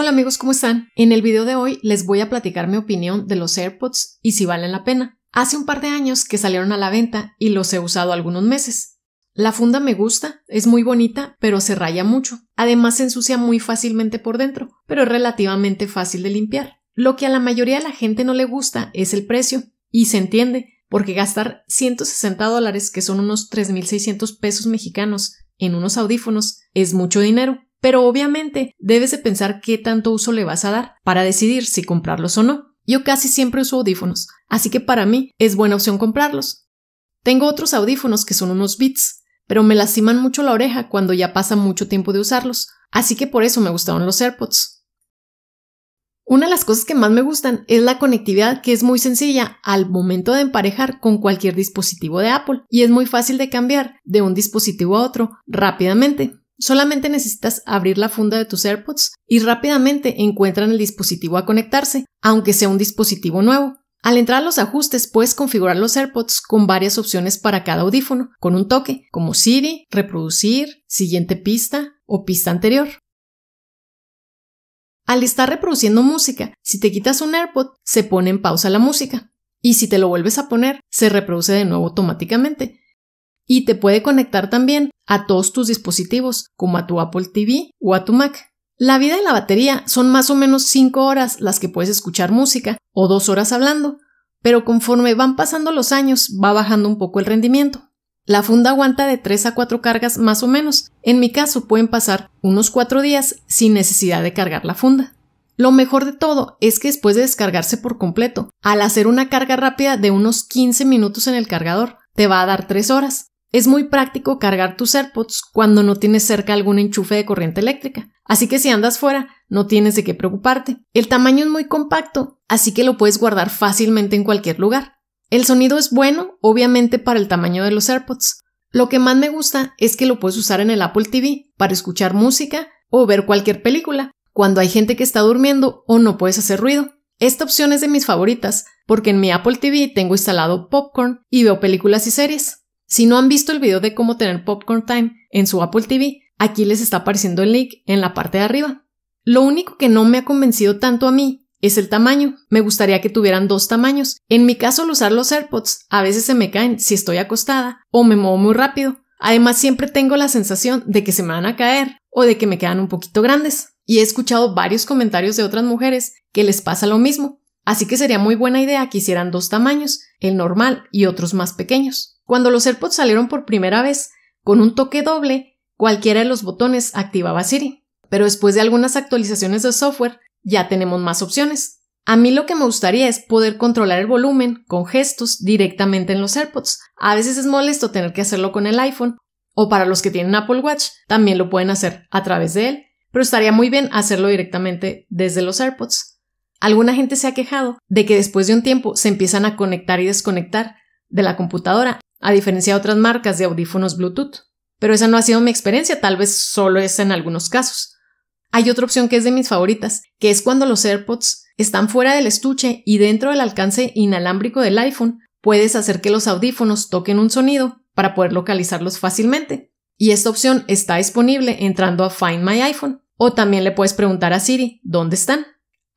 Hola amigos, ¿cómo están? En el video de hoy les voy a platicar mi opinión de los AirPods y si valen la pena. Hace un par de años que salieron a la venta y los he usado algunos meses. La funda me gusta, es muy bonita, pero se raya mucho. Además se ensucia muy fácilmente por dentro, pero es relativamente fácil de limpiar. Lo que a la mayoría de la gente no le gusta es el precio, y se entiende, porque gastar 160 dólares, que son unos 3.600 pesos mexicanos, en unos audífonos es mucho dinero. Pero obviamente debes de pensar qué tanto uso le vas a dar para decidir si comprarlos o no. Yo casi siempre uso audífonos, así que para mí es buena opción comprarlos. Tengo otros audífonos que son unos Beats, pero me lastiman mucho la oreja cuando ya pasa mucho tiempo de usarlos, así que por eso me gustaron los AirPods. Una de las cosas que más me gustan es la conectividad que es muy sencilla al momento de emparejar con cualquier dispositivo de Apple y es muy fácil de cambiar de un dispositivo a otro rápidamente. Solamente necesitas abrir la funda de tus AirPods y rápidamente encuentran el dispositivo a conectarse, aunque sea un dispositivo nuevo. Al entrar a los ajustes puedes configurar los AirPods con varias opciones para cada audífono, con un toque, como Siri, reproducir, siguiente pista o pista anterior. Al estar reproduciendo música, si te quitas un AirPod, se pone en pausa la música, y si te lo vuelves a poner, se reproduce de nuevo automáticamente, y te puede conectar también a todos tus dispositivos, como a tu Apple TV o a tu Mac. La vida de la batería son más o menos 5 horas las que puedes escuchar música o 2 horas hablando, pero conforme van pasando los años va bajando un poco el rendimiento. La funda aguanta de 3 a 4 cargas más o menos. En mi caso pueden pasar unos 4 días sin necesidad de cargar la funda. Lo mejor de todo es que después de descargarse por completo, al hacer una carga rápida de unos 15 minutos en el cargador, te va a dar 3 horas, es muy práctico cargar tus AirPods cuando no tienes cerca algún enchufe de corriente eléctrica, así que si andas fuera, no tienes de qué preocuparte. El tamaño es muy compacto, así que lo puedes guardar fácilmente en cualquier lugar. El sonido es bueno, obviamente para el tamaño de los AirPods. Lo que más me gusta es que lo puedes usar en el Apple TV para escuchar música o ver cualquier película, cuando hay gente que está durmiendo o no puedes hacer ruido. Esta opción es de mis favoritas, porque en mi Apple TV tengo instalado Popcorn y veo películas y series. Si no han visto el video de cómo tener Popcorn Time en su Apple TV, aquí les está apareciendo el link en la parte de arriba. Lo único que no me ha convencido tanto a mí es el tamaño. Me gustaría que tuvieran dos tamaños. En mi caso, al usar los AirPods, a veces se me caen si estoy acostada o me muevo muy rápido. Además, siempre tengo la sensación de que se me van a caer o de que me quedan un poquito grandes. Y he escuchado varios comentarios de otras mujeres que les pasa lo mismo. Así que sería muy buena idea que hicieran dos tamaños, el normal y otros más pequeños. Cuando los AirPods salieron por primera vez, con un toque doble, cualquiera de los botones activaba Siri. Pero después de algunas actualizaciones de software, ya tenemos más opciones. A mí lo que me gustaría es poder controlar el volumen con gestos directamente en los AirPods. A veces es molesto tener que hacerlo con el iPhone o para los que tienen Apple Watch, también lo pueden hacer a través de él, pero estaría muy bien hacerlo directamente desde los AirPods. Alguna gente se ha quejado de que después de un tiempo se empiezan a conectar y desconectar de la computadora, a diferencia de otras marcas de audífonos Bluetooth. Pero esa no ha sido mi experiencia, tal vez solo es en algunos casos. Hay otra opción que es de mis favoritas, que es cuando los AirPods están fuera del estuche y dentro del alcance inalámbrico del iPhone, puedes hacer que los audífonos toquen un sonido para poder localizarlos fácilmente. Y esta opción está disponible entrando a Find My iPhone o también le puedes preguntar a Siri dónde están.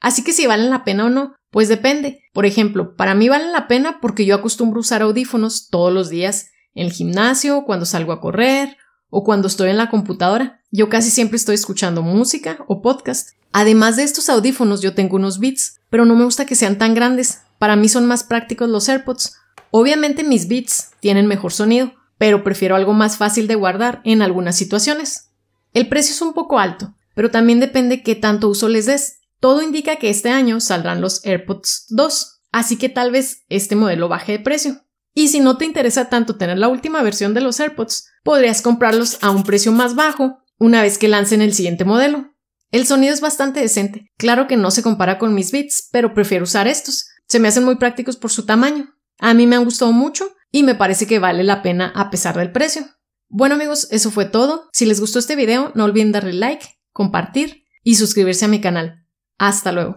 Así que si valen la pena o no, pues depende. Por ejemplo, para mí valen la pena porque yo acostumbro usar audífonos todos los días en el gimnasio, cuando salgo a correr o cuando estoy en la computadora. Yo casi siempre estoy escuchando música o podcast. Además de estos audífonos yo tengo unos beats, pero no me gusta que sean tan grandes. Para mí son más prácticos los AirPods. Obviamente mis beats tienen mejor sonido, pero prefiero algo más fácil de guardar en algunas situaciones. El precio es un poco alto, pero también depende qué tanto uso les des todo indica que este año saldrán los AirPods 2, así que tal vez este modelo baje de precio. Y si no te interesa tanto tener la última versión de los AirPods, podrías comprarlos a un precio más bajo una vez que lancen el siguiente modelo. El sonido es bastante decente. Claro que no se compara con mis Beats, pero prefiero usar estos. Se me hacen muy prácticos por su tamaño. A mí me han gustado mucho y me parece que vale la pena a pesar del precio. Bueno amigos, eso fue todo. Si les gustó este video, no olviden darle like, compartir y suscribirse a mi canal. Hasta luego.